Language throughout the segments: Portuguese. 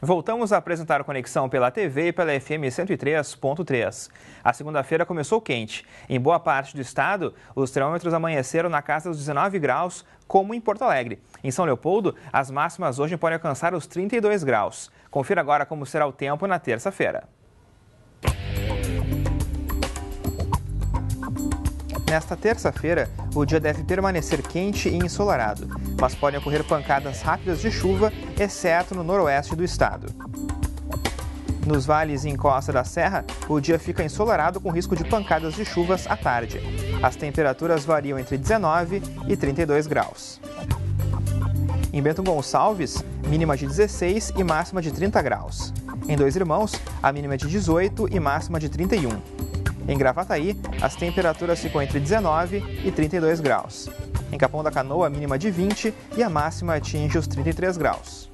Voltamos a apresentar a conexão pela TV e pela FM 103.3. A segunda-feira começou quente. Em boa parte do estado, os termômetros amanheceram na casa dos 19 graus, como em Porto Alegre. Em São Leopoldo, as máximas hoje podem alcançar os 32 graus. Confira agora como será o tempo na terça-feira. Nesta terça-feira, o dia deve permanecer quente e ensolarado mas podem ocorrer pancadas rápidas de chuva, exceto no noroeste do estado. Nos vales e encosta da serra, o dia fica ensolarado com risco de pancadas de chuvas à tarde. As temperaturas variam entre 19 e 32 graus. Em Bento Gonçalves, mínima de 16 e máxima de 30 graus. Em Dois Irmãos, a mínima é de 18 e máxima de 31. Em Gravataí, as temperaturas ficam entre 19 e 32 graus. Em Capão da Canoa, a mínima de 20 e a máxima atinge os 33 graus.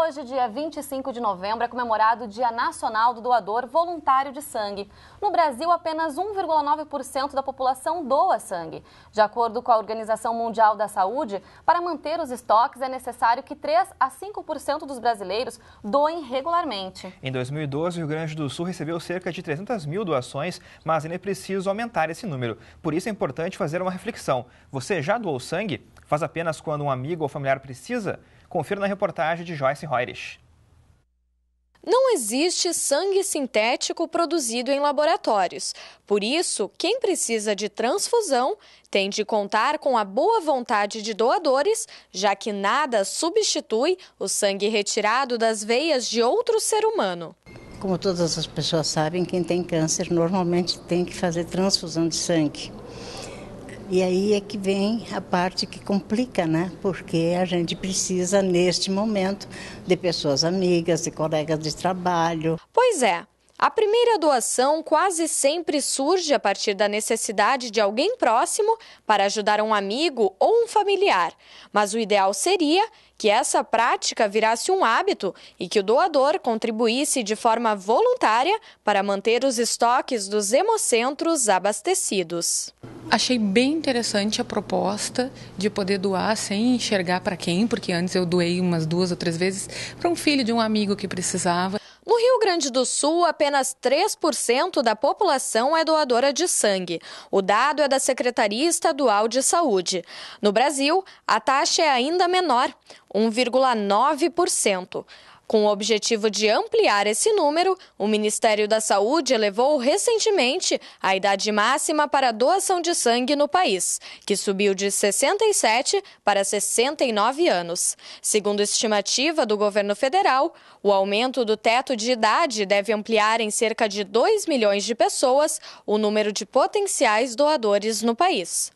Hoje, dia 25 de novembro, é comemorado o Dia Nacional do Doador Voluntário de Sangue. No Brasil, apenas 1,9% da população doa sangue. De acordo com a Organização Mundial da Saúde, para manter os estoques é necessário que 3 a 5% dos brasileiros doem regularmente. Em 2012, o Rio Grande do Sul recebeu cerca de 300 mil doações, mas ainda é preciso aumentar esse número. Por isso é importante fazer uma reflexão. Você já doou sangue? Faz apenas quando um amigo ou familiar precisa? Confira na reportagem de Joyce Reurich. Não existe sangue sintético produzido em laboratórios. Por isso, quem precisa de transfusão tem de contar com a boa vontade de doadores, já que nada substitui o sangue retirado das veias de outro ser humano. Como todas as pessoas sabem, quem tem câncer normalmente tem que fazer transfusão de sangue. E aí é que vem a parte que complica, né? Porque a gente precisa, neste momento, de pessoas amigas, de colegas de trabalho. Pois é. A primeira doação quase sempre surge a partir da necessidade de alguém próximo para ajudar um amigo ou um familiar. Mas o ideal seria que essa prática virasse um hábito e que o doador contribuísse de forma voluntária para manter os estoques dos hemocentros abastecidos. Achei bem interessante a proposta de poder doar sem enxergar para quem, porque antes eu doei umas duas ou três vezes para um filho de um amigo que precisava. No Rio Grande do Sul, apenas 3% da população é doadora de sangue. O dado é da Secretaria Estadual de Saúde. No Brasil, a taxa é ainda menor, 1,9%. Com o objetivo de ampliar esse número, o Ministério da Saúde elevou recentemente a idade máxima para a doação de sangue no país, que subiu de 67 para 69 anos. Segundo estimativa do governo federal, o aumento do teto de idade deve ampliar em cerca de 2 milhões de pessoas o número de potenciais doadores no país.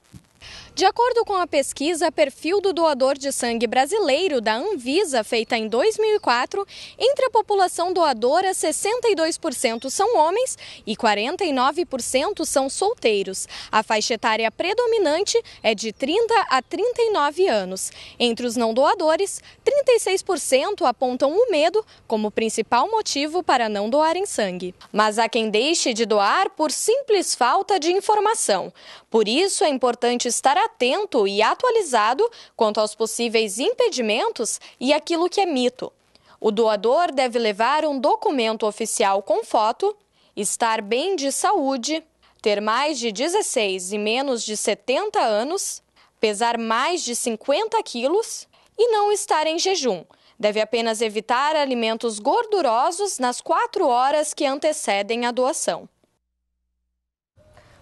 De acordo com a pesquisa Perfil do Doador de Sangue Brasileiro da Anvisa, feita em 2004, entre a população doadora, 62% são homens e 49% são solteiros. A faixa etária predominante é de 30 a 39 anos. Entre os não doadores, 36% apontam o medo como principal motivo para não doarem sangue. Mas há quem deixe de doar por simples falta de informação. Por isso é importante estar atento e atualizado quanto aos possíveis impedimentos e aquilo que é mito. O doador deve levar um documento oficial com foto, estar bem de saúde, ter mais de 16 e menos de 70 anos, pesar mais de 50 quilos e não estar em jejum. Deve apenas evitar alimentos gordurosos nas quatro horas que antecedem a doação.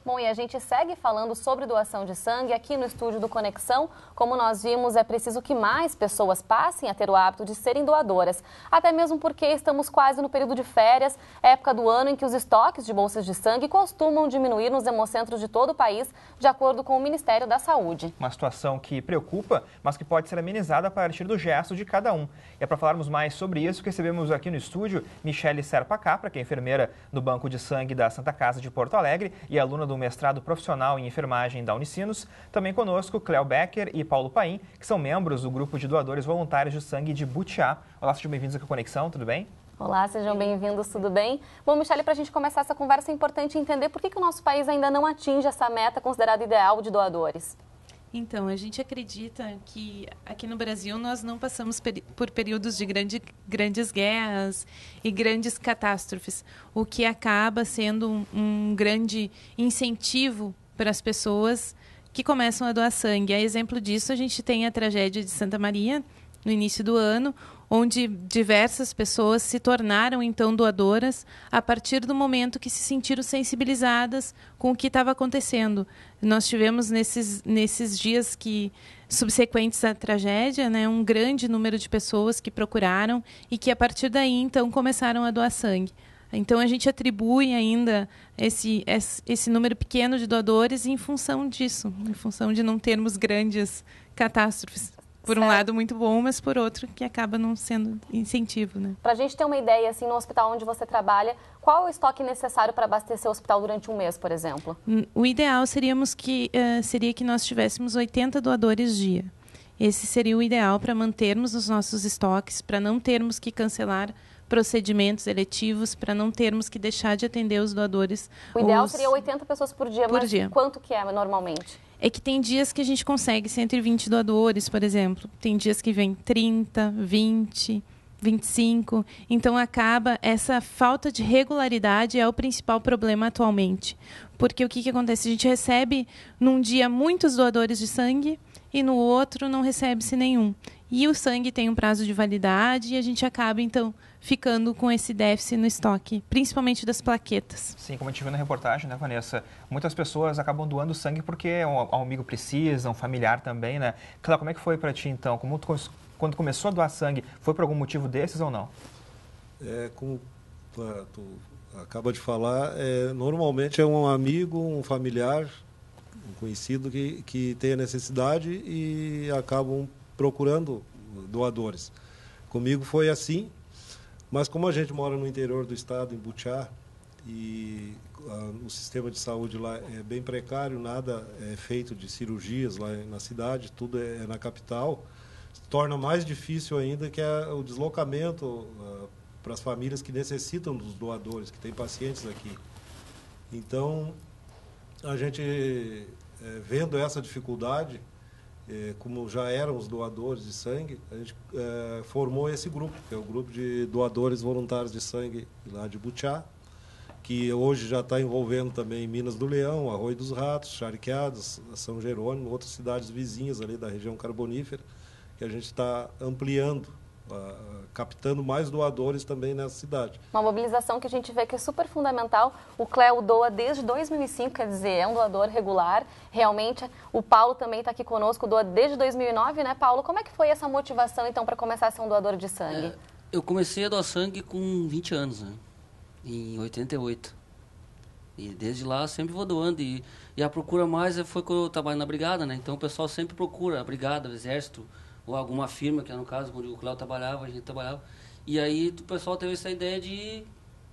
Bom, e a gente segue falando sobre doação de sangue aqui no estúdio do Conexão. Como nós vimos, é preciso que mais pessoas passem a ter o hábito de serem doadoras. Até mesmo porque estamos quase no período de férias, época do ano em que os estoques de bolsas de sangue costumam diminuir nos hemocentros de todo o país, de acordo com o Ministério da Saúde. Uma situação que preocupa, mas que pode ser amenizada a partir do gesto de cada um. E é para falarmos mais sobre isso que recebemos aqui no estúdio Michele Serpa Capra, que é enfermeira do Banco de Sangue da Santa Casa de Porto Alegre e aluna do do mestrado profissional em enfermagem da Unicinos. Também conosco Cléo Becker e Paulo Paim, que são membros do grupo de doadores voluntários de sangue de Butiá. Olá, sejam bem-vindos aqui à Conexão, tudo bem? Olá, sejam bem-vindos, tudo bem? Bom, Michele, para a gente começar essa conversa, é importante entender por que, que o nosso país ainda não atinge essa meta considerada ideal de doadores. Então, a gente acredita que aqui no Brasil nós não passamos por períodos de grande, grandes guerras e grandes catástrofes, o que acaba sendo um, um grande incentivo para as pessoas que começam a doar sangue. A exemplo disso, a gente tem a tragédia de Santa Maria no início do ano, onde diversas pessoas se tornaram então doadoras a partir do momento que se sentiram sensibilizadas com o que estava acontecendo. Nós tivemos nesses, nesses dias que subsequentes à tragédia, né, um grande número de pessoas que procuraram e que a partir daí então começaram a doar sangue. Então a gente atribui ainda esse, esse número pequeno de doadores em função disso, em função de não termos grandes catástrofes por um lado muito bom, mas por outro que acaba não sendo incentivo, né? Para a gente ter uma ideia, assim, no hospital onde você trabalha, qual é o estoque necessário para abastecer o hospital durante um mês, por exemplo? Hum, o ideal seríamos que uh, seria que nós tivéssemos 80 doadores dia. Esse seria o ideal para mantermos os nossos estoques, para não termos que cancelar procedimentos eletivos, para não termos que deixar de atender os doadores. O ideal os... seria 80 pessoas por dia, por mas dia. quanto que é normalmente? é que tem dias que a gente consegue 120 doadores, por exemplo. Tem dias que vem 30, 20, 25. Então acaba essa falta de regularidade é o principal problema atualmente. Porque o que, que acontece? A gente recebe num dia muitos doadores de sangue e no outro não recebe-se nenhum. E o sangue tem um prazo de validade e a gente acaba, então, ficando com esse déficit no estoque, principalmente das plaquetas. Sim, como a gente viu na reportagem, né, Vanessa? Muitas pessoas acabam doando sangue porque um amigo precisa, um familiar também, né? Claro, como é que foi para ti, então? Como tu, quando começou a doar sangue, foi por algum motivo desses ou não? É, como tu acaba de falar, é, normalmente é um amigo, um familiar, um conhecido que, que tem a necessidade e acabam procurando doadores. Comigo foi assim, mas como a gente mora no interior do estado, em Butiá, e ah, o sistema de saúde lá é bem precário, nada é feito de cirurgias lá na cidade, tudo é, é na capital, torna mais difícil ainda que é o deslocamento uh, para as famílias que necessitam dos doadores, que têm pacientes aqui. Então, a gente é, vendo essa dificuldade, eh, como já eram os doadores de sangue, a gente eh, formou esse grupo, que é o grupo de doadores voluntários de sangue lá de Butiá, que hoje já está envolvendo também Minas do Leão, Arroio dos Ratos, Charqueadas São Jerônimo, outras cidades vizinhas ali da região carbonífera, que a gente está ampliando ah, captando mais doadores também nessa cidade. Uma mobilização que a gente vê que é super fundamental. O Cléo doa desde 2005, quer dizer, é um doador regular. Realmente, o Paulo também está aqui conosco, doa desde 2009, né, Paulo? Como é que foi essa motivação, então, para começar a ser um doador de sangue? É, eu comecei a doar sangue com 20 anos, né? em 88. E desde lá sempre vou doando. E, e a procura mais é, foi quando eu trabalho na brigada, né? Então o pessoal sempre procura, a brigada, o exército, ou alguma firma, que era no caso onde o Cléo trabalhava, a gente trabalhava. E aí o pessoal teve essa ideia de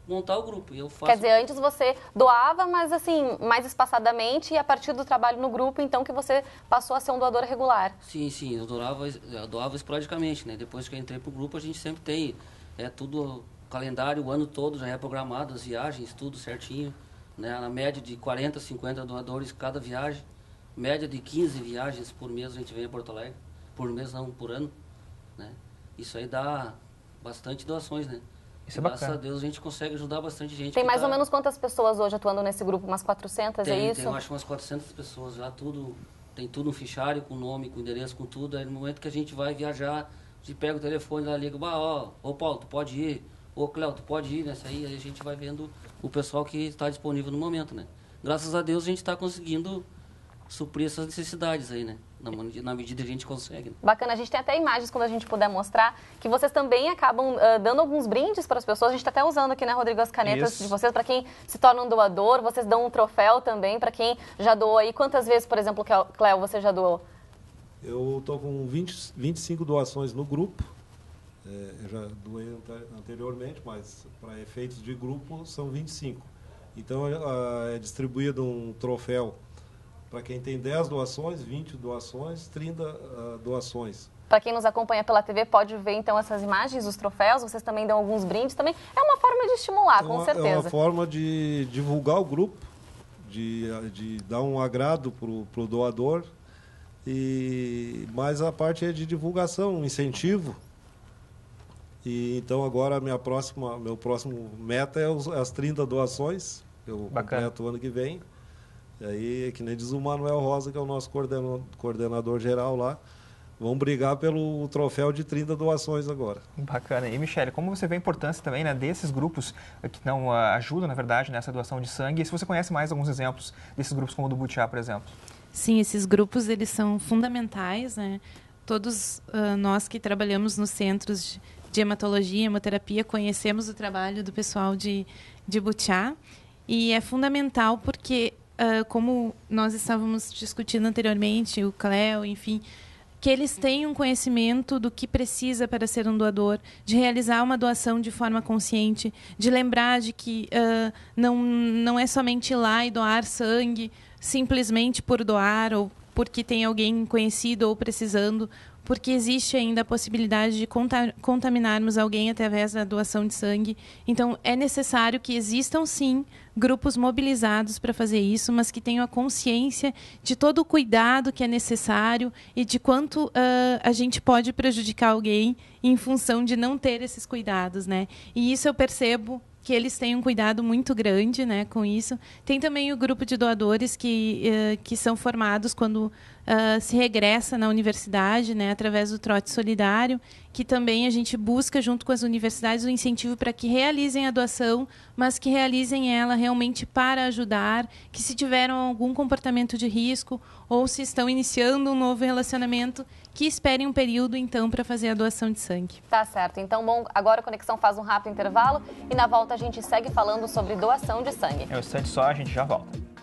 montar o grupo. E eu faço... Quer dizer, antes você doava, mas assim, mais espaçadamente, e a partir do trabalho no grupo, então, que você passou a ser um doador regular. Sim, sim, eu doava, eu doava esporadicamente, né? Depois que eu entrei pro grupo, a gente sempre tem é, tudo, calendário, o ano todo já é programado, as viagens, tudo certinho, né? Na média de 40, 50 doadores cada viagem, média de 15 viagens por mês a gente vem a Porto Alegre por mês, não, por ano, né? Isso aí dá bastante doações, né? Isso é Graças a Deus a gente consegue ajudar bastante gente. Tem mais tá... ou menos quantas pessoas hoje atuando nesse grupo? Umas 400, é tem, é isso? Tem, acho umas 400 pessoas já, tudo, tem tudo no fichário, com nome, com endereço, com tudo. Aí no momento que a gente vai viajar, a gente pega o telefone lá, liga, bah, ó, ô Paulo, tu pode ir, ô Cléo, tu pode ir nessa aí. Aí a gente vai vendo o pessoal que está disponível no momento, né? Graças a Deus a gente está conseguindo suprir essas necessidades aí, né? na medida que a gente consegue. Né? Bacana, a gente tem até imagens quando a gente puder mostrar que vocês também acabam uh, dando alguns brindes para as pessoas. A gente está até usando aqui, né, Rodrigo, as canetas Isso. de vocês para quem se torna um doador. Vocês dão um troféu também para quem já doou aí. Quantas vezes, por exemplo, Cléo, você já doou? Eu estou com 20, 25 doações no grupo. É, eu já doei anteriormente, mas para efeitos de grupo são 25. Então é distribuído um troféu para quem tem 10 doações, 20 doações, 30 uh, ah, doações. Para quem nos acompanha pela TV, pode ver então essas imagens, os troféus, vocês também dão alguns brindes também. É uma forma de estimular, é uma, com certeza. É uma forma de divulgar o grupo, de, de dar um agrado para o doador. E, mas a parte é de divulgação, incentivo. E, então agora minha próxima, meu próximo meta é os, as 30 doações. Eu Bacana. completo o ano que vem. E aí, que nem diz o Manuel Rosa, que é o nosso coordenador, coordenador geral lá, vão brigar pelo troféu de 30 doações agora. Bacana. E, Michele, como você vê a importância também né, desses grupos eh, que não ah, ajudam, na verdade, nessa doação de sangue? E se você conhece mais alguns exemplos desses grupos, como o do Butiá, por exemplo? Sim, esses grupos eles são fundamentais. Né? Todos uh, nós que trabalhamos nos centros de, de hematologia, hemoterapia, conhecemos o trabalho do pessoal de, de Butiá. E é fundamental porque uh, como nós estávamos discutindo anteriormente, o Cleo, enfim, que eles tenham conhecimento do que precisa para ser um doador, de realizar uma doação de forma consciente, de lembrar de que uh, não, não é somente ir lá e doar sangue simplesmente por doar ou porque tem alguém conhecido ou precisando, porque existe ainda a possibilidade de contaminarmos alguém através da doação de sangue. Então, é necessário que existam, sim, grupos mobilizados para fazer isso, mas que tenham a consciência de todo o cuidado que é necessário e de quanto uh, a gente pode prejudicar alguém em função de não ter esses cuidados. Né? E isso eu percebo que eles têm um cuidado muito grande né, com isso. Tem também o grupo de doadores que, uh, que são formados quando ah, se regressa na universidade, né, através do trote solidário, que também a gente busca, junto com as universidades, o um incentivo para que realizem a doação, mas que realizem ela realmente para ajudar, que se tiveram algum comportamento de risco ou se estão iniciando um novo relacionamento, que esperem um período, então, para fazer a doação de sangue. Tá certo. Então, bom, agora a Conexão faz um rápido intervalo e na volta a gente segue falando sobre doação de sangue. É o instante só, a gente já volta.